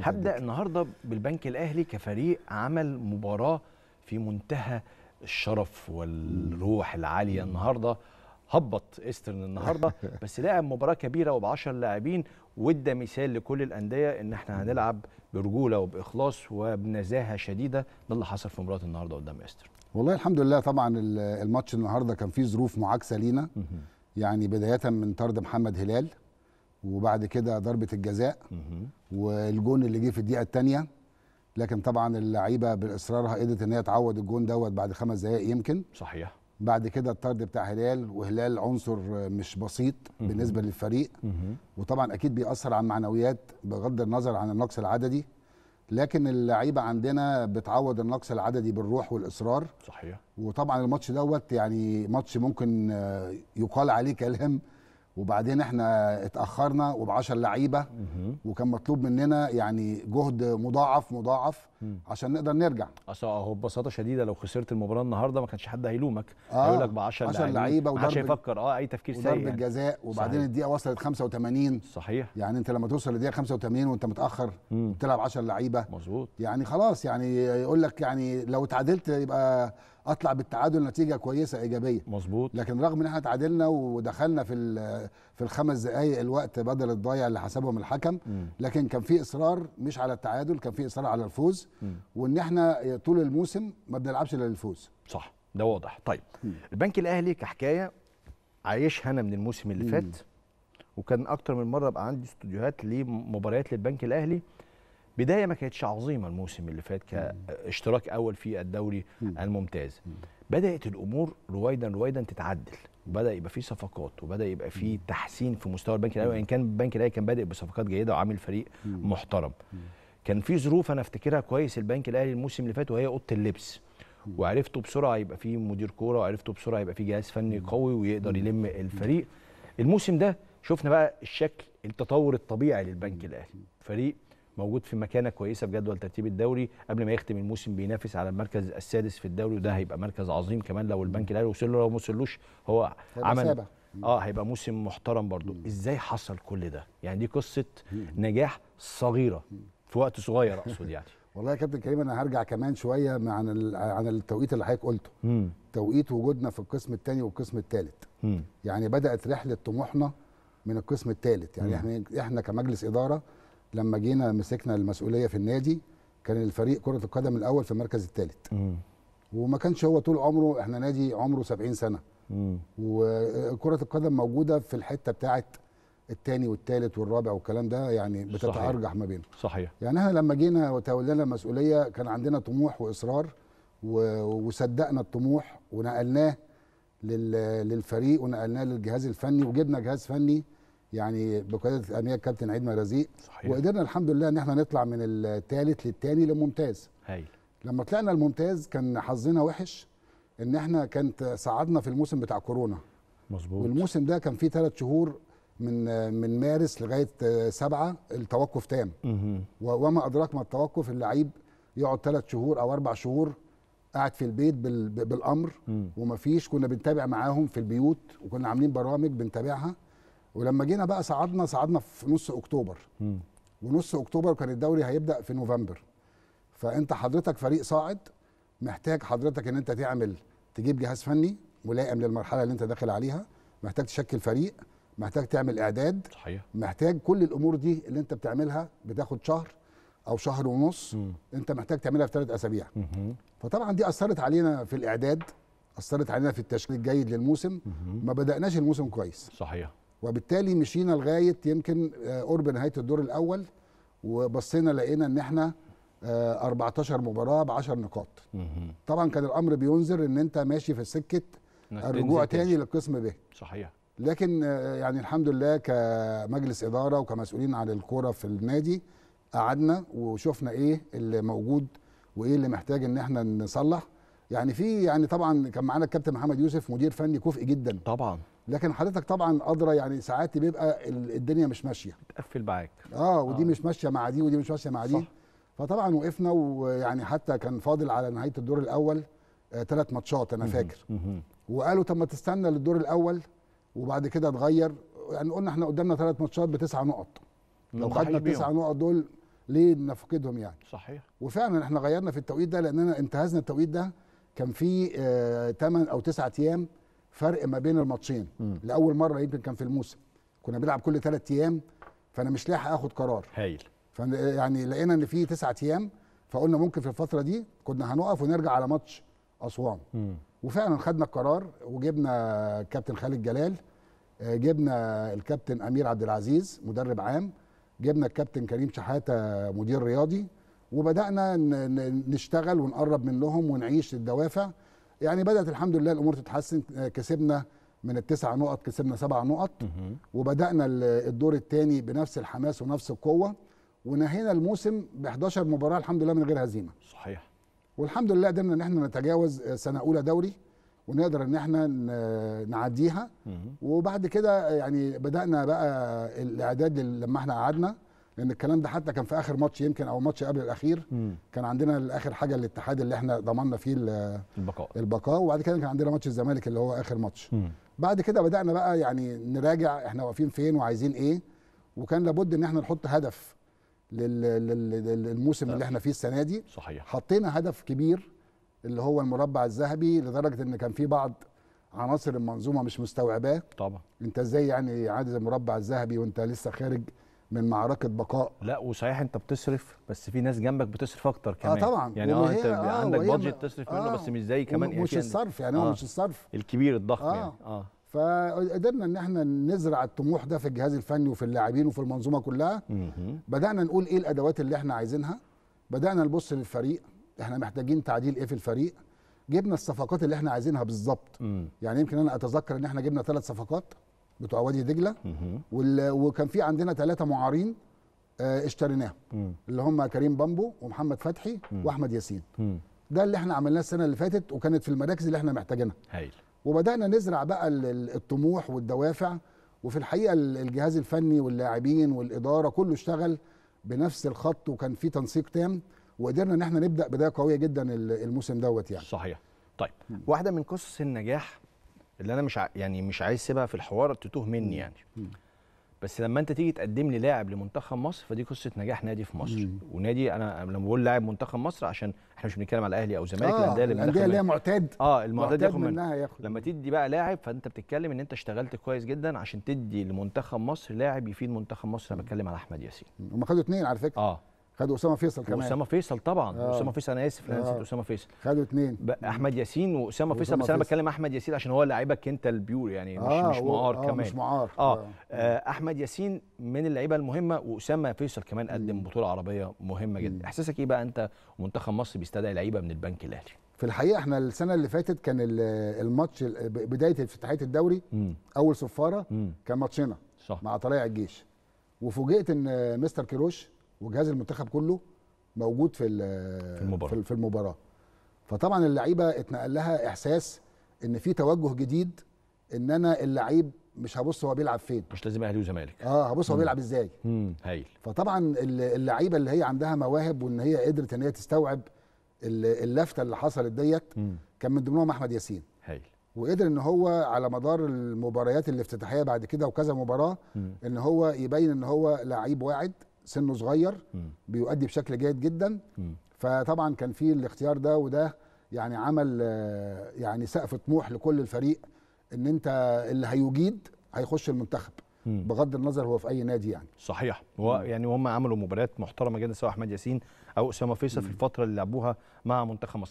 هبدا النهارده بالبنك الاهلي كفريق عمل مباراه في منتهى الشرف والروح العاليه النهارده هبط ايسترن النهارده بس لعب مباراه كبيره وب10 لاعبين وادى مثال لكل الانديه ان احنا هنلعب برجوله وباخلاص وبنزاهه شديده ده اللي حصل في مباراه النهارده قدام ايسترن والله الحمد لله طبعا الماتش النهارده كان فيه ظروف معاكسه لينا يعني بدايه من طرد محمد هلال وبعد كده ضربه الجزاء والجون اللي جه في الدقيقه الثانيه لكن طبعا اللعيبه باصرارها قدرت ان هي تعوض الجون دوت بعد خمس دقائق يمكن صحيح بعد كده الطرد بتاع هلال وهلال عنصر مش بسيط بالنسبه للفريق وطبعا اكيد بيأثر على المعنويات بغض النظر عن النقص العددي لكن اللعيبه عندنا بتعوض النقص العددي بالروح والاصرار صحيح وطبعا الماتش دوت يعني ماتش ممكن آه، يقال عليه كلام وبعدين احنا اتاخرنا وب10 لعيبه وكان مطلوب مننا يعني جهد مضاعف مضاعف عشان نقدر نرجع اصل هو ببساطه شديده لو خسرت المباراه النهارده ما كانش حد هيلومك آه، هيقول لك ب 10 لعيبه, لعيبة وضرب محدش هيفكر اه اي تفكير سيء وضرب يعني. الجزاء يعني. وبعدين الدقيقه وصلت 85 صحيح يعني انت لما توصل للدقيقه 85 وانت متاخر بتلعب 10 لعيبه مظبوط يعني خلاص يعني يقول لك يعني لو اتعادلت يبقى اطلع بالتعادل نتيجه كويسه ايجابيه مظبوط لكن رغم ان احنا تعادلنا ودخلنا في في الخمس دقائق الوقت بدل الضايع اللي حسبهم الحكم م. لكن كان في اصرار مش على التعادل كان في اصرار على الفوز م. وان احنا طول الموسم ما بنلعبش الا للفوز صح ده واضح طيب م. البنك الاهلي كحكايه عايشها انا من الموسم اللي فات وكان اكتر من مره بقى عندي استوديوهات لمباريات للبنك الاهلي بدايه ما كانتش عظيمه الموسم اللي فات كاشتراك اول في الدوري الممتاز بدات الامور رويدا رويدا تتعدل وبدا يبقى في صفقات وبدا يبقى في تحسين في مستوى البنك الاهلي وان كان البنك الاهلي كان بادئ بصفقات جيده وعامل فريق محترم كان في ظروف انا افتكرها كويس البنك الاهلي الموسم اللي فات وهي اوضه اللبس وعرفته بسرعه يبقى في مدير كوره وعرفته بسرعه يبقى في جهاز فني قوي ويقدر يلم الفريق الموسم ده شفنا بقى الشكل التطور الطبيعي للبنك الاهلي فريق موجود في مكانه كويسه في جدول ترتيب الدوري قبل ما يختم الموسم بينافس على المركز السادس في الدوري وده هيبقى مركز عظيم كمان لو البنك الاهلي وصل له لو ما وصلوش هو عمل سابع. اه هيبقى موسم محترم برضو مم. ازاي حصل كل ده يعني دي قصه نجاح صغيره مم. في وقت صغير اقصد يعني والله يا كابتن كريم انا هرجع كمان شويه عن عن التوقيت اللي حضرتك قلته مم. توقيت وجودنا في القسم الثاني والقسم الثالث يعني بدات رحله طموحنا من القسم الثالث يعني مم. احنا احنا كمجلس اداره لما جينا مسكنا المسؤوليه في النادي كان الفريق كره القدم الاول في المركز الثالث وما كانش هو طول عمره احنا نادي عمره 70 سنه وكره القدم موجوده في الحته بتاعه الثاني والثالث والرابع والكلام ده يعني بتتارجح ما بينه صحيح يعني احنا لما جينا وتولينا المسؤوليه كان عندنا طموح واصرار وصدقنا الطموح ونقلناه للفريق ونقلناه للجهاز الفني وجبنا جهاز فني يعني بقياده الامير كابتن عيد صحيح وقدرنا الحمد لله ان احنا نطلع من الثالث للثاني لممتاز هاي. لما طلعنا الممتاز كان حظنا وحش ان احنا كانت صعدنا في الموسم بتاع كورونا مظبوط والموسم ده كان فيه ثلاث شهور من من مارس لغايه آه، سبعه التوقف تام وما ادراك ما التوقف اللعيب يقعد ثلاث شهور او اربع شهور قاعد في البيت بالامر مم. ومفيش كنا بنتابع معاهم في البيوت وكنا عاملين برامج بنتابعها ولما جينا بقى صعدنا صعدنا في نص اكتوبر م. ونص اكتوبر كان الدوري هيبدا في نوفمبر فانت حضرتك فريق صاعد محتاج حضرتك ان انت تعمل تجيب جهاز فني ملائم للمرحله اللي انت داخل عليها محتاج تشكل فريق محتاج تعمل اعداد صحيح. محتاج كل الامور دي اللي انت بتعملها بتاخد شهر او شهر ونص م. انت محتاج تعملها في ثلاث اسابيع فطبعا دي اثرت علينا في الاعداد اثرت علينا في التشكيل الجيد للموسم م. ما بداناش الموسم كويس صحيح وبالتالي مشينا لغايه يمكن آه، قرب نهايه الدور الاول وبصينا لقينا ان احنا 14 آه، مباراه ب 10 نقاط طبعا كان الامر بينذر ان انت ماشي في سكه الرجوع تاني للقسم ب صحيح لكن آه، يعني الحمد لله كمجلس اداره وكمسؤولين عن الكوره في النادي قعدنا وشفنا ايه اللي موجود وايه اللي محتاج ان احنا نصلح يعني في يعني طبعا كان معانا الكابتن محمد يوسف مدير فني كفء جدا طبعا لكن حضرتك طبعا ادرى يعني ساعات بيبقى الدنيا مش ماشيه بتقفل معاك اه ودي آه. مش ماشيه مع دي ودي مش ماشيه مع دي صح. فطبعا وقفنا ويعني حتى كان فاضل على نهايه الدور الاول ثلاث آه ماتشات انا فاكر وقالوا طب ما تستنى للدور الاول وبعد كده اتغير يعني قلنا احنا قدامنا ثلاث ماتشات بتسع نقط لو خدنا التسع نقط دول ليه نفقدهم يعني صحيح وفعلا احنا غيرنا في التوقيت ده لاننا انتهزنا التوقيت ده كان في 8 آه او 9 ايام فرق ما بين الماتشين لاول مره يمكن كان في الموسم كنا بنلعب كل ثلاث ايام فانا مش لاحق اخد قرار هايل يعني لقينا ان في تسعة ايام فقلنا ممكن في الفتره دي كنا هنقف ونرجع على ماتش اسوان وفعلا خدنا القرار وجبنا الكابتن خالد جلال آه، جبنا الكابتن امير عبد العزيز مدرب عام جبنا الكابتن كريم شحاته مدير رياضي وبدانا نشتغل ونقرب منهم ونعيش الدوافع يعني بدات الحمد لله الامور تتحسن آه، كسبنا من التسع نقط كسبنا سبع نقط وبدانا الدور الثاني بنفس الحماس ونفس القوه ونهينا الموسم ب 11 مباراه الحمد لله من غير هزيمه صحيح والحمد لله قدرنا ان احنا نتجاوز آه، سنه اولى دوري ونقدر ان احنا نعديها وبعد كده آه، يعني بدانا بقى الاعداد لما احنا قعدنا لان الكلام ده حتى كان في اخر ماتش يمكن او ماتش قبل الاخير مم. كان عندنا اخر حاجه الاتحاد اللي احنا ضمننا فيه البقاء البقاء وبعد كده كان عندنا ماتش الزمالك اللي هو اخر ماتش مم. بعد كده بدانا بقى يعني نراجع احنا واقفين فين وعايزين ايه وكان لابد ان احنا نحط هدف للموسم اللي احنا فيه السنه دي صحيح حطينا هدف كبير اللي هو المربع الذهبي لدرجه ان كان في بعض عناصر المنظومه مش مستوعباه طبعا انت ازاي يعني عادز المربع الذهبي وانت لسه خارج من معركه بقاء لا وصحيح انت بتصرف بس في ناس جنبك بتصرف اكتر آه، كمان اه طبعا يعني, يعني اه انت آه عندك بادجت تصرف منه آه بس مش زي كمان مش الصرف يعني هو آه مش الصرف الكبير الضخم يعني. آه يعني اه فقدرنا ان احنا نزرع الطموح ده في الجهاز الفني وفي اللاعبين وفي المنظومه كلها بدانا نقول ايه الادوات اللي احنا عايزينها بدانا نبص للفريق احنا محتاجين تعديل ايه في الفريق جبنا الصفقات اللي احنا عايزينها بالظبط يعني يمكن انا اتذكر ان احنا جبنا ثلاث صفقات بتوع وادي دجله وكان في عندنا ثلاثه معارين آه، اشتريناهم اللي هم كريم بامبو ومحمد فتحي واحمد ياسين ده اللي احنا عملناه السنه اللي فاتت وكانت في المراكز اللي احنا محتاجينها هايل وبدانا نزرع بقى الطموح والدوافع وفي الحقيقه الجهاز الفني واللاعبين والاداره كله اشتغل بنفس الخط وكان في تنسيق تام وقدرنا ان احنا نبدا بدايه قويه جدا الموسم دوت يعني صحيح طيب واحده من قصص النجاح اللي انا مش ع... يعني مش عايز اسيبها في الحوار تتوه مني يعني بس لما انت تيجي تقدم لي لاعب لمنتخب مصر فدي قصه نجاح نادي في مصر ونادي انا لما بقول لاعب منتخب مصر عشان احنا مش بنتكلم على الاهلي او الزمالك آه الانديه اللي هي معتاد اه المعتاد ياخد منها ياخد لما تدي بقى لاعب فانت بتتكلم ان انت اشتغلت كويس جدا عشان تدي لمنتخب مصر لاعب يفيد منتخب مصر انا بتكلم على احمد ياسين هم خدوا اثنين على فكره اه خد اسامه فيصل كمان اسامه فيصل طبعا آه. اسامه فيصل انا اسف انا نسيت آه. اسامه فيصل خدوا اثنين احمد ياسين واسامه فيصل بس انا بتكلم احمد ياسين عشان هو لعيبك انت البيور يعني مش آه مش معار آه كمان مش معار آه. آه. آه احمد ياسين من اللعيبه المهمه واسامه فيصل كمان قدم م. بطوله عربيه مهمه جدا م. احساسك ايه بقى انت منتخب مصر بيستدعي لعيبه من البنك الاهلي في الحقيقه احنا السنه اللي فاتت كان الماتش بدايه افتتاحيه الدوري م. اول صفاره كان ماتشنا صح. مع طلائع الجيش وفوجئت ان مستر كيروش وجهاز المنتخب كله موجود في في المباراه في المباراه فطبعا اللعيبه اتنقل لها احساس ان في توجه جديد ان انا اللعيب مش هبص هو بيلعب فين مش لازم اهلي وزمالك اه هبص هو بيلعب ازاي امم هايل فطبعا اللعيبه اللي هي عندها مواهب وان هي قدرت ان هي تستوعب اللفته اللي حصلت ديت كان من ضمنهم احمد ياسين هايل وقدر ان هو على مدار المباريات الافتتاحيه بعد كده وكذا مباراه ان هو يبين ان هو لعيب واعد سنه صغير بيؤدي بشكل جيد جدا فطبعا كان في الاختيار ده وده يعني عمل آه، يعني سقف طموح لكل الفريق ان انت اللي هيجيد هيخش المنتخب بغض النظر هو في اي نادي يعني صحيح هو يعني هم عملوا مباريات محترمه جدا سواء احمد ياسين او اسامه فيصل في الفتره اللي لعبوها مع منتخب مصر